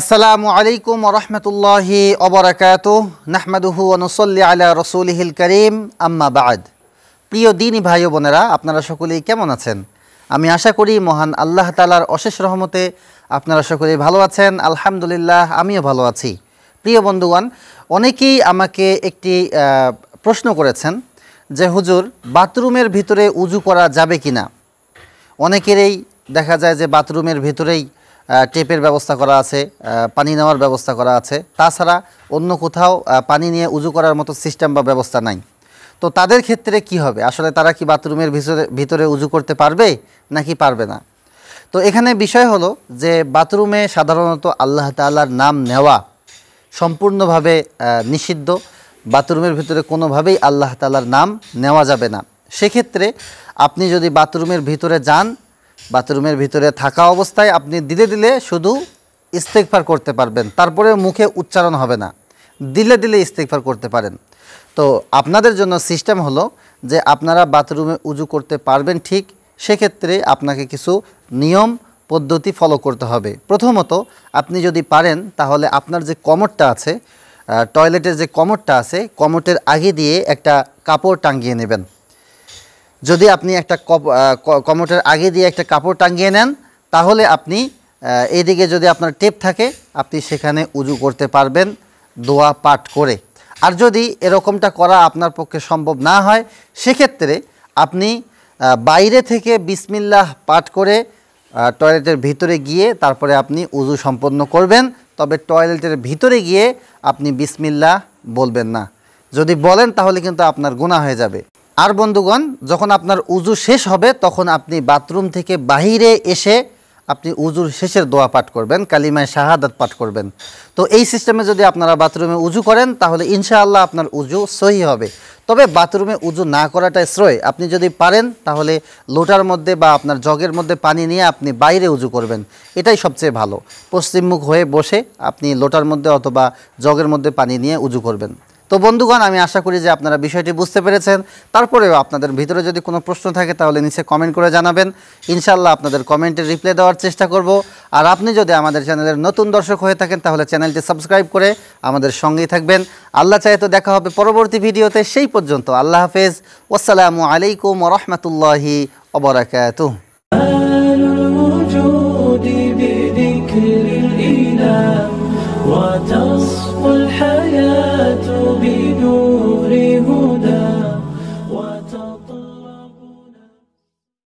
আসসালামু আলাইকুম রহমতুল্লাহি অবরাকাত নাহমাদুহু অনুসল্লি আলা রসুলহিল করিম আম্মা বাদ প্রিয় দিনী ভাই বোনেরা আপনারা সকলেই কেমন আছেন আমি আশা করি মহান আল্লাহ তালার অশেষ রহমতে আপনারা সকলেই ভালো আছেন আলহামদুলিল্লাহ আমিও ভালো আছি প্রিয় বন্ধুগণ অনেকেই আমাকে একটি প্রশ্ন করেছেন যে হুজুর বাথরুমের ভিতরে উজু করা যাবে কি না অনেকেরই দেখা যায় যে বাথরুমের ভিতরেই টেপের ব্যবস্থা করা আছে পানি নেওয়ার ব্যবস্থা করা আছে তাছাড়া অন্য কোথাও পানি নিয়ে উজু করার মতো সিস্টেম বা ব্যবস্থা নাই তো তাদের ক্ষেত্রে কি হবে আসলে তারা কি বাথরুমের ভিতরে ভিতরে উজু করতে পারবে নাকি পারবে না তো এখানে বিষয় হলো যে বাথরুমে সাধারণত আল্লাহ তাল্লার নাম নেওয়া সম্পূর্ণভাবে নিষিদ্ধ বাথরুমের ভিতরে কোনোভাবেই আল্লাহ তালার নাম নেওয়া যাবে না সেক্ষেত্রে আপনি যদি বাথরুমের ভিতরে যান বাথরুমের ভিতরে থাকা অবস্থায় আপনি দিলে দিলে শুধু ইস্তেকফার করতে পারবেন তারপরে মুখে উচ্চারণ হবে না দিলে দিলে ইস্তেকফার করতে পারেন তো আপনাদের জন্য সিস্টেম হলো যে আপনারা বাথরুমে উজু করতে পারবেন ঠিক সেক্ষেত্রে আপনাকে কিছু নিয়ম পদ্ধতি ফলো করতে হবে প্রথমত আপনি যদি পারেন তাহলে আপনার যে কমরটা আছে টয়লেটের যে কমরটা আছে কমরটের আগে দিয়ে একটা কাপড় টাঙ্গিয়ে নেবেন যদি আপনি একটা কমোটের আগে দিয়ে একটা কাপড় টাঙিয়ে নেন তাহলে আপনি এদিকে যদি আপনার টেপ থাকে আপনি সেখানে উজু করতে পারবেন দোয়া পাঠ করে আর যদি এরকমটা করা আপনার পক্ষে সম্ভব না হয় সেক্ষেত্রে আপনি বাইরে থেকে বিসমিল্লাহ পাঠ করে টয়লেটের ভিতরে গিয়ে তারপরে আপনি উজু সম্পন্ন করবেন তবে টয়লেটের ভিতরে গিয়ে আপনি বিসমিল্লাহ বলবেন না যদি বলেন তাহলে কিন্তু আপনার গুণা হয়ে যাবে আর বন্ধুগণ যখন আপনার উজু শেষ হবে তখন আপনি বাথরুম থেকে বাহিরে এসে আপনি উজুর শেষের দোয়া পাঠ করবেন কালিমায় শাহাদাত পাঠ করবেন তো এই সিস্টেমে যদি আপনারা বাথরুমে উজু করেন তাহলে ইনশাআল্লাহ আপনার উজু সহি হবে তবে বাথরুমে উজু না করাটা শ্রয় আপনি যদি পারেন তাহলে লোটার মধ্যে বা আপনার জগের মধ্যে পানি নিয়ে আপনি বাইরে উজু করবেন এটাই সবচেয়ে ভালো পশ্চিমমুখ হয়ে বসে আপনি লোটার মধ্যে অথবা জগের মধ্যে পানি নিয়ে উজু করবেন তো বন্ধুগণ আমি আশা করি যে আপনারা বিষয়টি বুঝতে পেরেছেন তারপরেও আপনাদের ভিতরে যদি কোনো প্রশ্ন থাকে তাহলে নিচে কমেন্ট করে জানাবেন ইনশাল্লাহ আপনাদের কমেন্টে রিপ্লাই দেওয়ার চেষ্টা করব আর আপনি যদি আমাদের চ্যানেলের নতুন দর্শক হয়ে থাকেন তাহলে চ্যানেলটি সাবস্ক্রাইব করে আমাদের সঙ্গেই থাকবেন আল্লাহ চাই তো দেখা হবে পরবর্তী ভিডিওতে সেই পর্যন্ত আল্লাহ হাফেজ ওসালামু আলাইকুম রহমতুল্লাহি অবরাকাতুহ وتصفو الحياة